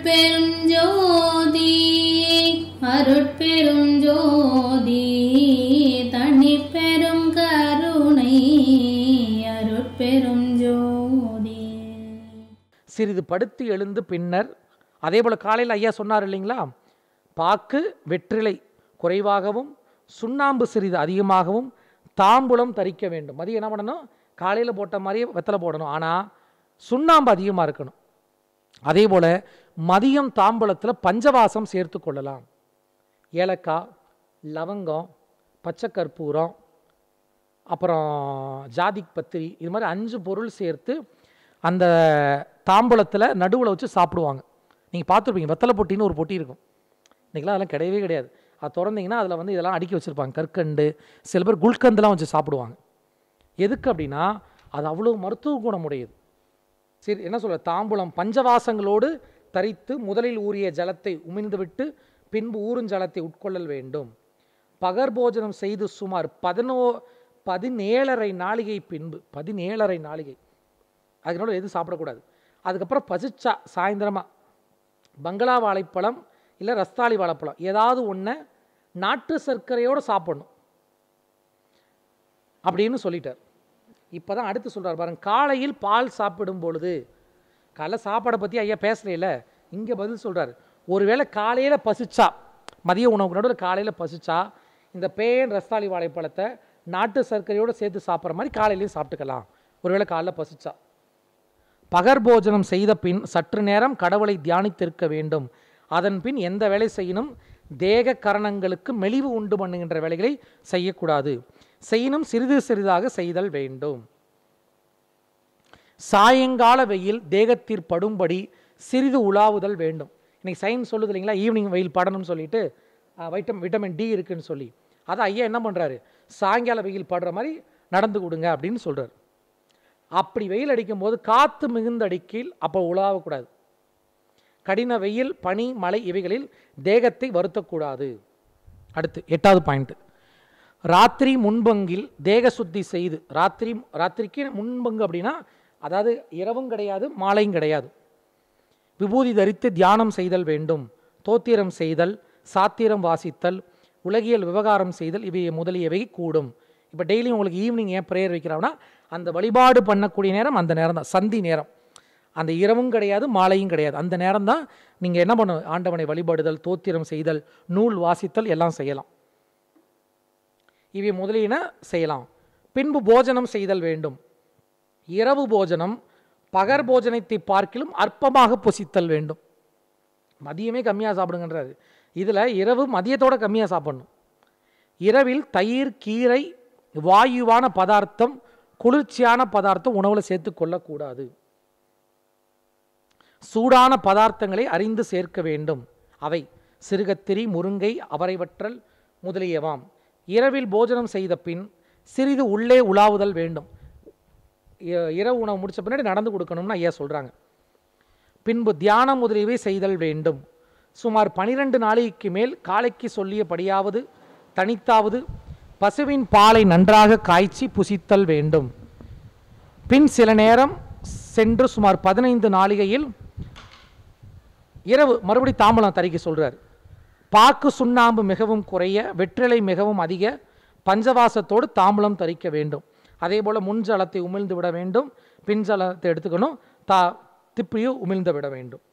அருட்பெரும் ஜோதி அருட்பெரும் ஜோதி தனிப்பெரும் கருணை அருட்பெரும் ஜோதி சிறிது படுத்து எழுந்து பின்னர் அதே போல் காலையில் ஐயா சொன்னார் இல்லைங்களா பாக்கு வெற்றிலை குறைவாகவும் சுண்ணாம்பு சிறிது அதிகமாகவும் தாம்பூலம் தரிக்க வேண்டும் மதியம் என்ன பண்ணணும் காலையில் போட்ட மாதிரியே வெத்தலை போடணும் ஆனால் சுண்ணாம்பு அதிகமாக இருக்கணும் அதே போல் மதியம் தாம்பழத்தில் பஞ்சவாசம் சேர்த்து கொள்ளலாம் ஏலக்காய் லவங்கம் பச்சை கற்பூரம் அப்புறம் ஜாதிக் பத்திரி இது மாதிரி அஞ்சு பொருள் சேர்த்து அந்த தாம்பழத்தில் நடுவில் வச்சு சாப்பிடுவாங்க நீங்கள் பார்த்துருப்பீங்க வெத்தலை பொட்டின்னு ஒரு பொட்டி இருக்கும் இன்றைக்கெலாம் அதெல்லாம் கிடையவே கிடையாது அது திறந்தீங்கன்னா அதில் வந்து இதெல்லாம் அடுக்கி வச்சுருப்பாங்க கற்கண்டு சில பேர் குல்கந்தெலாம் வச்சு சாப்பிடுவாங்க எதுக்கு அப்படின்னா அது அவ்வளோ மருத்துவ குணம் உடையது சரி என்ன சொல்ல தாம்பூலம் பஞ்சவாசங்களோடு தரித்து முதலில் ஊறிய ஜலத்தை உமிழ்ந்துவிட்டு பின்பு ஜலத்தை உட்கொள்ளல் வேண்டும் போஜனம் செய்து சுமார் பதினோ பதினேழரை நாளிகை பின்பு பதினேழரை நாளிகை அதனால எதுவும் சாப்பிடக்கூடாது அதுக்கப்புறம் பசிச்சா சாயந்தரமாக பங்களா வாழைப்பழம் இல்லை ரஸ்தாளி வாழைப்பழம் ஏதாவது ஒன்று நாட்டு சர்க்கரையோடு சாப்பிடணும் அப்படின்னு சொல்லிட்டார் இப்போ தான் அடுத்து சொல்கிறார் பாருங்க காலையில் பால் சாப்பிடும் பொழுது காலைல சாப்பாடை பற்றி ஐயா பேசலையில இங்கே பதில் சொல்கிறார் ஒருவேளை காலையில் பசிச்சா மதிய உணவுக்கு நடுவில் காலையில் பசிச்சா இந்த பேன் ரஸ்தாளி வாழைப்பழத்தை நாட்டு சர்க்கரையோடு சேர்த்து சாப்பிட்ற மாதிரி காலையிலையும் சாப்பிட்டுக்கலாம் ஒருவேளை காலைல பசிச்சா போஜனம் செய்த பின் சற்று நேரம் கடவுளை தியானித்திருக்க வேண்டும் அதன் பின் எந்த வேலை செய்யணும் தேக கரணங்களுக்கு மெலிவு உண்டு பண்ணுகின்ற வேலைகளை செய்யக்கூடாது செய்யணும் சிறிது சிறிதாக செய்தல் வேண்டும் சாயங்கால வெயில் தேகத்தில் படும்படி சிறிது உலாவுதல் வேண்டும் இன்றைக்கி சயின்ஸ் சொல்லுது இல்லைங்களா ஈவினிங் வெயில் படணும்னு சொல்லிட்டு வைட்டம் விட்டமின் டி இருக்குன்னு சொல்லி அதை ஐயா என்ன பண்ணுறாரு சாயங்கால வெயில் படுற மாதிரி நடந்து கொடுங்க அப்படின்னு சொல்கிறார் அப்படி வெயில் அடிக்கும்போது காற்று மிகுந்த அடிக்கில் அப்போ உலாவக்கூடாது கடின வெயில் பனி மழை இவைகளில் தேகத்தை வருத்தக்கூடாது அடுத்து எட்டாவது பாயிண்ட்டு ராத்திரி முன்பங்கில் தேக சுத்தி செய்து ராத்திரி ராத்திரிக்கு முன்பங்கு அப்படின்னா அதாவது இரவும் கிடையாது மாலையும் கிடையாது விபூதி தரித்து தியானம் செய்தல் வேண்டும் தோத்திரம் செய்தல் சாத்திரம் வாசித்தல் உலகியல் விவகாரம் செய்தல் இவை முதலியவை கூடும் இப்போ டெய்லியும் உங்களுக்கு ஈவினிங் ஏன் ப்ரேயர் வைக்கிறாங்கன்னா அந்த வழிபாடு பண்ணக்கூடிய நேரம் அந்த நேரம் தான் சந்தி நேரம் அந்த இரவும் கிடையாது மாலையும் கிடையாது அந்த நேரம் தான் நீங்கள் என்ன பண்ணுவோம் ஆண்டவனை வழிபாடுதல் தோத்திரம் செய்தல் நூல் வாசித்தல் எல்லாம் செய்யலாம் இவை முதலியன செய்யலாம் பின்பு போஜனம் செய்தல் வேண்டும் இரவு போஜனம் பகர் போஜனத்தை பார்க்கிலும் அற்பமாக புசித்தல் வேண்டும் மதியமே கம்மியாக சாப்பிடுங்கன்றாரு இதில் இரவு மதியத்தோடு கம்மியாக சாப்பிடணும் இரவில் தயிர் கீரை வாயுவான பதார்த்தம் குளிர்ச்சியான பதார்த்தம் உணவில் சேர்த்து கொள்ளக்கூடாது சூடான பதார்த்தங்களை அறிந்து சேர்க்க வேண்டும் அவை சிறுகத்திரி முருங்கை அவரைவற்றல் முதலியவாம் இரவில் போஜனம் செய்த பின் சிறிது உள்ளே உலாவுதல் வேண்டும் இரவு உணவு முடித்த பின்னாடி நடந்து கொடுக்கணும்னு ஐயா சொல்கிறாங்க பின்பு தியானம் முதலியவை செய்தல் வேண்டும் சுமார் பனிரெண்டு நாளைக்கு மேல் காலைக்கு சொல்லியபடியாவது தனித்தாவது பசுவின் பாலை நன்றாக காய்ச்சி புசித்தல் வேண்டும் பின் சில நேரம் சென்று சுமார் பதினைந்து நாளிகையில் இரவு மறுபடி தாம்பலம் தறிக்க சொல்கிறார் பாக்கு சுண்ணாம்பு மிகவும் குறைய வெற்றிலை மிகவும் அதிக பஞ்சவாசத்தோடு தாம்பலம் தரிக்க வேண்டும் அதே போல் முன்ஜலத்தை உமிழ்ந்து விட வேண்டும் பின்ஜலத்தை எடுத்துக்கணும் தா திப்பியும் உமிழ்ந்து விட வேண்டும்